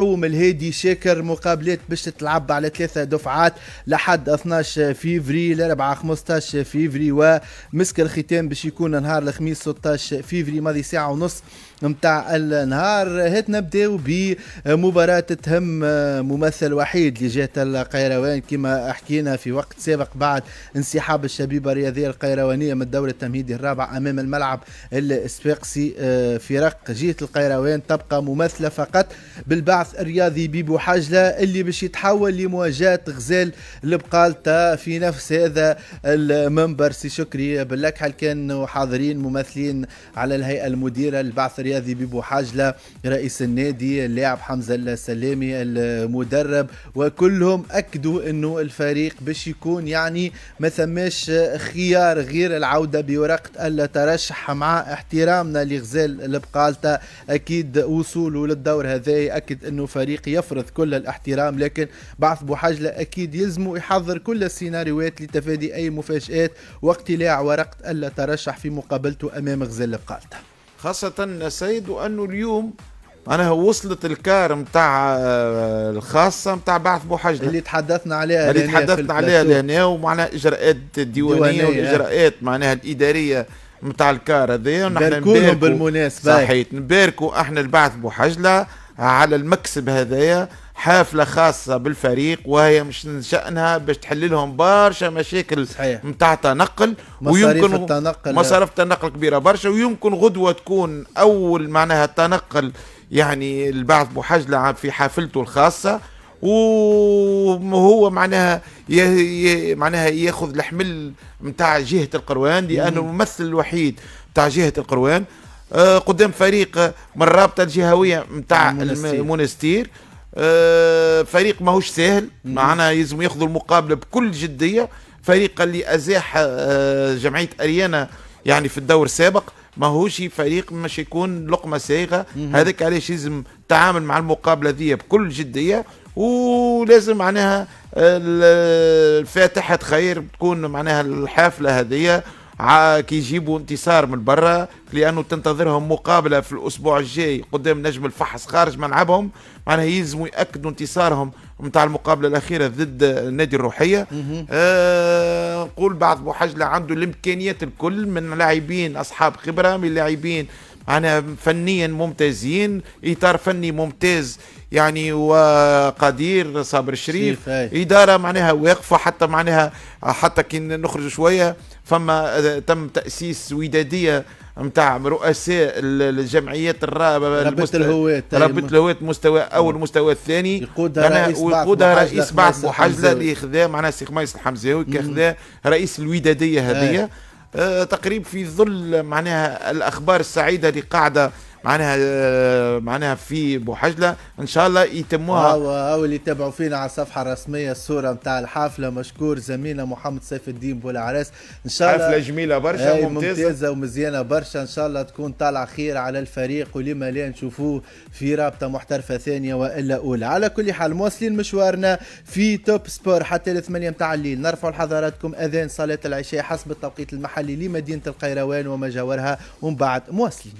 حوم الهادي شاكر مقابلات باش تلعب على ثلاثة دفعات لحد 12 فيفري الأربعة 15 فيفري ومسك الختام باش يكون نهار الخميس 16 فيفري ماضي ساعة ونص نتاع النهار هات نبداو بمباراة تهم ممثل وحيد لجهة القيروان كما حكينا في وقت سابق بعد انسحاب الشبيبة الرياضية القيروانية من الدورة التمهيدي الرابع أمام الملعب الإسباقسي آه، فرق جهة القيروان تبقى ممثلة فقط بالبعث البعث الرياضي بيبو حاجلة اللي باش يتحول لمواجهة غزال البقالتا في نفس هذا المنبر سي شكري بالأكحل كانوا حاضرين ممثلين على الهيئة المديرة البعث الرياضي بيبو حاجلة رئيس النادي اللاعب حمزة السلامي المدرب وكلهم أكدوا أنه الفريق باش يكون يعني ما ثماش خيار غير العودة بورقة الترشح مع احترامنا لغزال البقالتا أكيد وصوله للدور هذا أكد أنه انه فريق يفرض كل الاحترام لكن بعث بوحجلة اكيد يلزمه يحضر كل السيناريوهات لتفادي اي مفاجآت واقتلاع ورقة الا ترشح في مقابلته امام غزال القالطة خاصة سيد انه اليوم انا وصلت الكار نتاع آه، الخاصه نتاع بعث بوحجله اللي تحدثنا عليها اللي تحدثنا عليها لهنا ومعناها اجراءات ديوانيه والاجراءات معناها الاداريه نتاع الكار هذايا ونحن نباركوا بالمناسبه صحيح نباركوا احنا البعث بوحجله على المكسب هذايا حافله خاصه بالفريق وهي مش من شانها باش تحل لهم برشا مشاكل صحيح نتاع تنقل ويمكن التنقل مصاريف التنقل كبيره برشا ويمكن غدوه تكون اول معناها التنقل يعني البعث بحجله في حافلته الخاصه وهو معناها ي... معناها ياخذ الحمل نتاع جهه القروان لانه الممثل الوحيد نتاع جهه القروان آه، قدام فريق آه، من الرابطه الجهويه نتاع المنستير آه، فريق ماهوش سهل معنا يلزم ياخذوا المقابله بكل جديه فريق اللي ازاح جمعيه اريانا يعني في الدور السابق ماهوش فريق مش يكون لقمه سايغه هذاك علاش يلزم تعامل مع المقابله ذي بكل جديه ولازم معناها الفاتحة خير تكون معناها الحافلة هذه كي يجيبوا انتصار من برا لانه تنتظرهم مقابله في الاسبوع الجاي قدام نجم الفحص خارج ملعبهم معناها يلزموا ياكدوا انتصارهم نتاع المقابله الاخيره ضد النادي الروحيه آه نقول بعض بوحجله عنده الامكانيات الكل من لاعبين اصحاب خبره من لاعبين معناها فنيا ممتازين اطار فني ممتاز يعني وقدير صابر الشريف اداره معناها واقفه حتى معناها حتى كي نخرج شويه فما آه، تم تاسيس وداديه نتاع رؤساء الجمعيات الرابطه رابطه الهواة رابطه الهواة مستوى اول نعم. مستوى الثاني يقودها رئيس ويقودها رئيس بعث محجزه اللي خذا معناها سي خميس الحمزاوي كخذا رئيس الوداديه هذه آه تقريب في ظل معناها الاخبار السعيده اللي قاعده معناها آه، معناها في بوحجله ان شاء الله يتموها او او اللي يتابعوا فينا على الصفحه الرسميه الصوره نتاع الحفله مشكور زميلنا محمد سيف الدين بولعراس ان شاء الله حفله جميله برشا إيه، ممتازه ممتازه ومزيانه برشا ان شاء الله تكون طالعه خير على الفريق ولما لا نشوفوه في رابطه محترفه ثانيه والا اولى على كل حال مواصلين مشوارنا في توب سبور حتى الثمانية نتاع الليل نرفع لحضراتكم اذان صلاه العشاء حسب التوقيت المحلي لمدينه القيروان وما جاورها ومن بعد مواصلين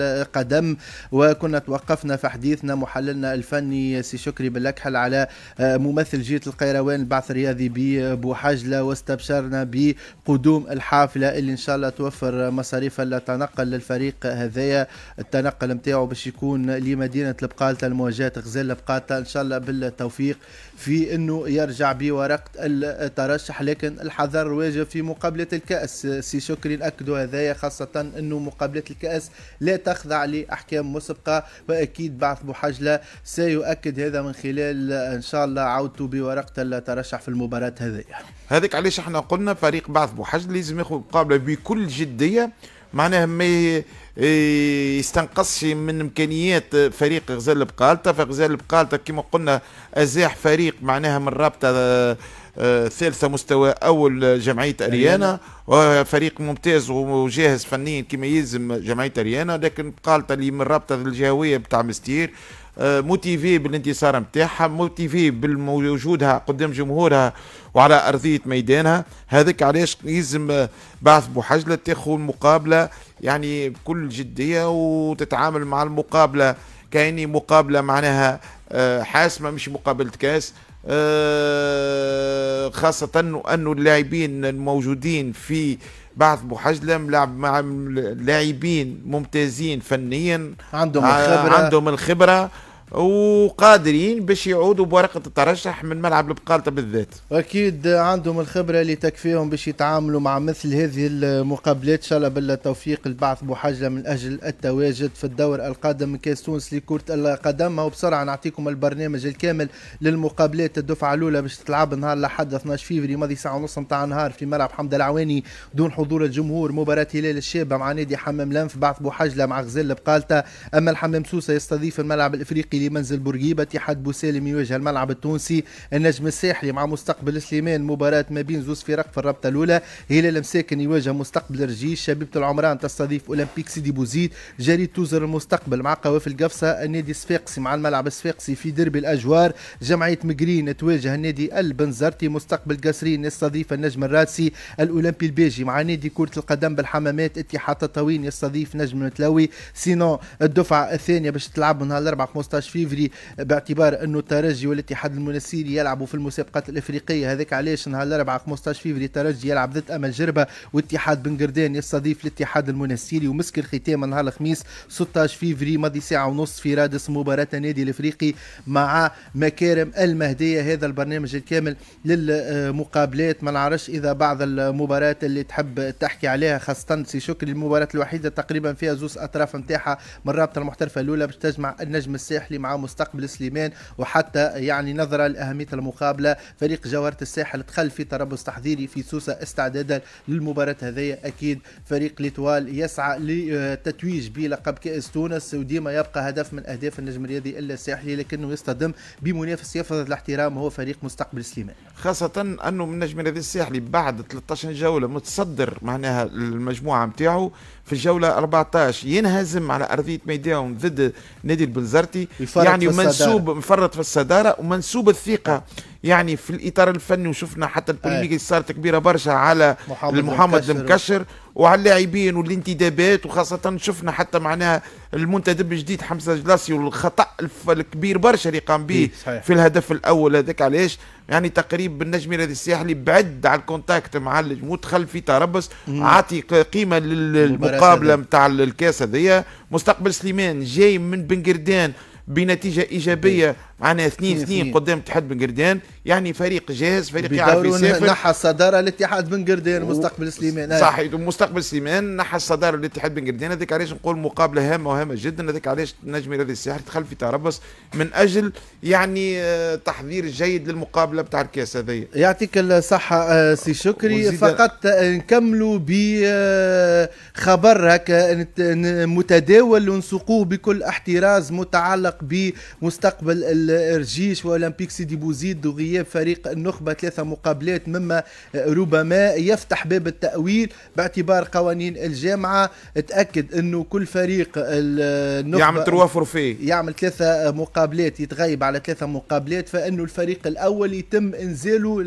القدم وكنا توقفنا في حديثنا محللنا الفني سي شكري بالأكحل على آه، ممثل جيت القيروان البعث الرياضي ببوحجلة آه، واستبشرنا بقدوم الحافلة اللي إن شاء الله توفر مصاريف التنقل للفريق هذايا التنقل نتاعو باش يكون لمدينة البقالة المواجهة غزال البقالة إن شاء الله بالتوفيق في أنه يرجع بورقة الترشح لكن الحذر واجب في مقابلة الكأس سي شكري نأكدوا هذايا خاصة أنه مقابلة الكأس لا تخضع لأحكام مسبقة وأكيد بعث بوحجلة سيؤكد هذا من خلال إن شاء الله عودته بورقة الترشح في المباراة هذه هذيك علاش احنا قلنا فريق بعث بوحجلة لازم ياخذ مقابلة بكل جدية معناها ما يستنقصش من امكانيات فريق غزال بقالته فغزال بقالته كما قلنا ازاح فريق معناها من رابطه آه، ثالثة مستوى أول جمعية أريانا فريق ممتاز وجاهز فنيا كما يلزم جمعية أريانا لكن قالت اللي من الرابطة الجهوية بتاع مستير آه، موتيفي بالانتصار نتاعها موتيفي بوجودها قدام جمهورها وعلى ارضيه ميدانها هذاك علاش يلزم بعث بوحجله تاخذ مقابله يعني بكل جديه وتتعامل مع المقابله كاني مقابله معناها آه، حاسمه مش مقابله كاس آه، خاصة أنه اللاعبين الموجودين في بعث بوحجلم لعب مع لاعبين ممتازين فنيا عندهم آه، الخبرة عندهم الخبرة وقادرين باش يعودوا بورقه الترشح من ملعب البقالطه بالذات. اكيد عندهم الخبره اللي تكفيهم باش يتعاملوا مع مثل هذه المقابلات ان شاء الله بالتوفيق البعث بحجه من اجل التواجد في الدور القادم من كاس تونس لكره القدم وبسرعه نعطيكم البرنامج الكامل للمقابلات الدفعه الاولى باش تلعب نهار الاحد 12 فيفري ماضي ساعه ونص نتاع النهار في ملعب حمد العواني دون حضور الجمهور مباراه هلال الشابه مع نادي حمام لنف بعث بوحجلة مع غزال البقالطه اما الحمام سوسه يستضيف الملعب الافريقي الافريقي لمنزل بورقيبة اتحاد بوسالم يواجه الملعب التونسي النجم الساحلي مع مستقبل سليمان مباراة ما بين زوز فرق في الرابطة الأولى هلال مساكن يواجه مستقبل رجيش شبيبة العمران تستضيف أولمبيك سيدي بوزيد جريد توزر المستقبل مع قوافل قفصة النادي الصفاقسي مع الملعب الصفاقسي في درب الأجوار جمعية مقرين تواجه النادي البنزرتي مستقبل قصرين يستضيف النجم الراسي الأولمبي البيجي مع نادي كرة القدم بالحمامات اتحاد تطاوين يستضيف نجم متلوي سينو الدفعة الثانية باش تلعب نهار الأربعاء 15 18 فيفري باعتبار انه الترجي والاتحاد المنسيري يلعبوا في المسابقات الافريقيه هذاك علاش نهار الاربعاء 15 فيفري الترجي يلعب ضد امل جربه واتحاد بن قردان يستضيف الاتحاد المنسيري ومسك الختام نهار الخميس 16 فيفري ماضي ساعه ونص في رادس مباراه النادي الافريقي مع مكارم المهديه هذا البرنامج الكامل للمقابلات ما نعرفش اذا بعض المباريات اللي تحب تحكي عليها خاصه سي شكري المباراه الوحيده تقريبا فيها زوز اطراف نتاعها من الرابطه المحترفه الاولى باش تجمع النجم الساحلي الداخلي مع مستقبل سليمان وحتى يعني نظرة لأهمية المقابلة فريق جوهرة الساحل دخل في تربص تحضيري في سوسة استعدادا للمباراة هذه أكيد فريق ليتوال يسعى لتتويج بلقب كأس تونس وديما يبقى هدف من أهداف النجم الرياضي إلا الساحلي لكنه يصطدم بمنافس يفرض الاحترام هو فريق مستقبل سليمان خاصة أنه من النجم الرياضي الساحلي بعد 13 جولة متصدر معناها المجموعة نتاعو في الجوله 14 ينهزم على ارضيه ميداون ضد نادي البنزرتي يعني منسوب مفرط في الصداره ومنسوب الثقه يعني في الاطار الفني وشفنا حتى البوليميك إيه. اللي صارت كبيره برشا على محمد المكشر وعلى اللاعبين والانتدابات وخاصه شفنا حتى معناها المنتدب الجديد حمزه جلاسي والخطا الكبير برشا اللي قام به إيه، في الهدف الاول هذاك علاش يعني تقريبا النجم الرياضي الساحلي بعد على الكونتاكت مع المدخل في تربص عاطي قيمه للمقابله نتاع الكاس هذيا مستقبل سليمان جاي من بنقردان بنتيجه ايجابيه إيه. معناها اثنين اثنين قدام اتحاد بن قردان يعني فريق جاهز فريق يعرف يسافر نحى الصداره لاتحاد بن قردان مستقبل سليمان آه. صحيح مستقبل سليمان نحى الصداره لاتحاد بن قردان هذاك علاش نقول مقابله هامه وهامه جدا هذاك علاش نجم رياضي الساحل تخلف في تربص من اجل يعني آه، تحضير جيد للمقابله بتاع الكاس هذايا يعطيك الصحه آه، سي شكري فقط نكملوا بخبر هكا متداول ونسوقوه بكل احتراز متعلق بمستقبل الرجيش واولمبيك سيدي بوزيد وغياب فريق النخبه ثلاثه مقابلات مما ربما يفتح باب التاويل باعتبار قوانين الجامعه تاكد انه كل فريق النخبه يعمل تروا فيه يعمل ثلاثه مقابلات يتغيب على ثلاثه مقابلات فانه الفريق الاول يتم انزاله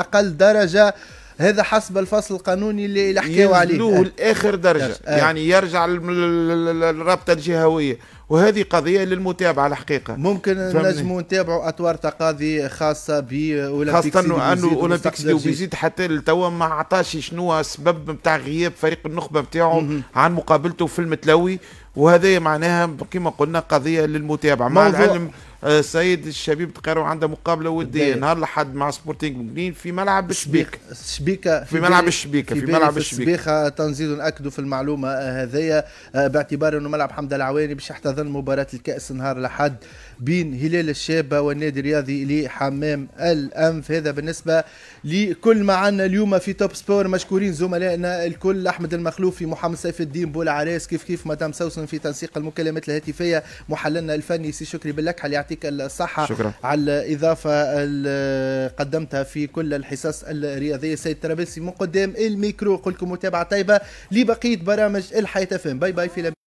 اقل درجه هذا حسب الفصل القانوني اللي حكاو عليه ينزلوه لاخر درجة. آه. يعني يرجع للرابطه الجهويه وهذه قضيه للمتابعه الحقيقه ممكن نجموا نتابعوا اطوار تقاضي خاصه باولمبيك خاصه انه اولمبيكس سيدي وبيزيد حتى لتوا ما عطاش شنو سبب نتاع غياب فريق النخبه نتاعو عن مقابلته في المتلوي وهذا معناها كما قلنا قضيه للمتابعه مع العلم السيد آه، الشبيب تقارو عنده مقابله وديه نهار الاحد مع سبورتينغ بنين في ملعب الشبيكه الشبيكه في ملعب الشبيكه في, في ملعب الشبيكه تنزيل ناكدوا في المعلومه آه، هذيا آه، باعتبار انه ملعب حمد العواني باش يحتضن مباراه الكاس نهار الاحد بين هلال الشابة والنادي الرياضي لحمام الأنف هذا بالنسبة لكل ما عندنا اليوم في توب سبور مشكورين زملائنا الكل أحمد المخلوفي محمد سيف الدين عريس كيف كيف مدام سوسن في تنسيق المكالمات الهاتفية محللنا الفني سي شكري بلك اللي يعطيك الصحة شكرا. على الإضافة اللي قدمتها في كل الحصص الرياضية سيد ترابلسي من قدام الميكرو قلكم متابعة طيبة لبقية برامج الحياة فين باي باي في